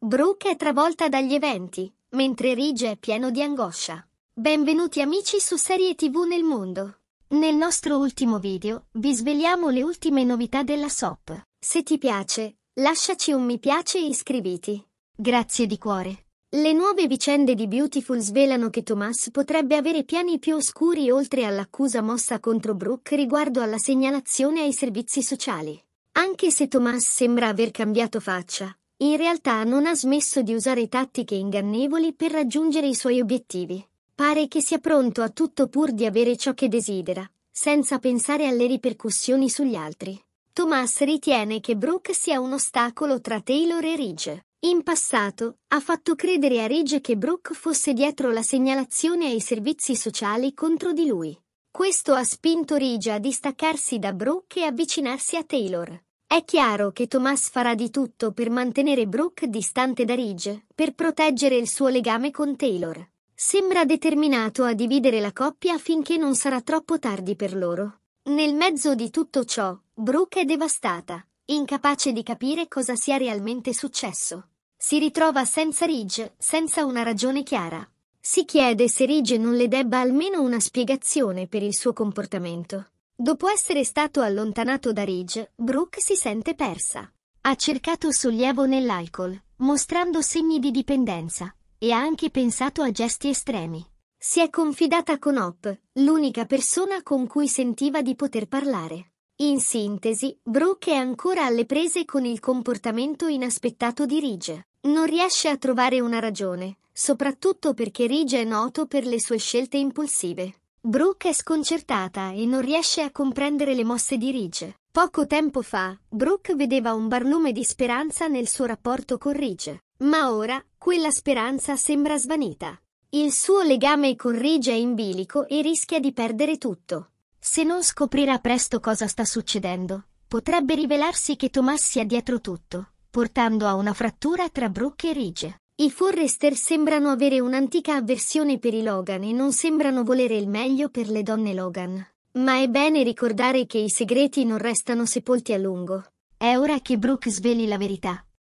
Brooke è travolta dagli eventi, mentre Ridge è pieno di angoscia. Benvenuti amici su Serie TV nel mondo. Nel nostro ultimo video vi sveliamo le ultime novità della SOP. Se ti piace, lasciaci un mi piace e iscriviti. Grazie di cuore. Le nuove vicende di Beautiful svelano che Thomas potrebbe avere piani più oscuri oltre all'accusa mossa contro Brooke riguardo alla segnalazione ai servizi sociali. Anche se Thomas sembra aver cambiato faccia, in realtà non ha smesso di usare tattiche ingannevoli per raggiungere i suoi obiettivi. Pare che sia pronto a tutto pur di avere ciò che desidera, senza pensare alle ripercussioni sugli altri. Thomas ritiene che Brooke sia un ostacolo tra Taylor e Ridge. In passato, ha fatto credere a Ridge che Brooke fosse dietro la segnalazione ai servizi sociali contro di lui. Questo ha spinto Ridge a distaccarsi da Brooke e avvicinarsi a Taylor. È chiaro che Thomas farà di tutto per mantenere Brooke distante da Ridge, per proteggere il suo legame con Taylor. Sembra determinato a dividere la coppia finché non sarà troppo tardi per loro. Nel mezzo di tutto ciò, Brooke è devastata, incapace di capire cosa sia realmente successo. Si ritrova senza Ridge, senza una ragione chiara. Si chiede se Ridge non le debba almeno una spiegazione per il suo comportamento. Dopo essere stato allontanato da Ridge, Brooke si sente persa. Ha cercato sollievo nell'alcol, mostrando segni di dipendenza, e ha anche pensato a gesti estremi. Si è confidata con Hop, l'unica persona con cui sentiva di poter parlare. In sintesi, Brooke è ancora alle prese con il comportamento inaspettato di Ridge. Non riesce a trovare una ragione, soprattutto perché Ridge è noto per le sue scelte impulsive. Brooke è sconcertata e non riesce a comprendere le mosse di Ridge. Poco tempo fa, Brooke vedeva un barlume di speranza nel suo rapporto con Ridge, ma ora quella speranza sembra svanita. Il suo legame con Ridge è in bilico e rischia di perdere tutto. Se non scoprirà presto cosa sta succedendo, potrebbe rivelarsi che Thomas sia dietro tutto, portando a una frattura tra Brooke e Ridge. I Forrester sembrano avere un'antica avversione per i Logan e non sembrano volere il meglio per le donne Logan. Ma è bene ricordare che i segreti non restano sepolti a lungo. È ora che Brooke sveli la verità.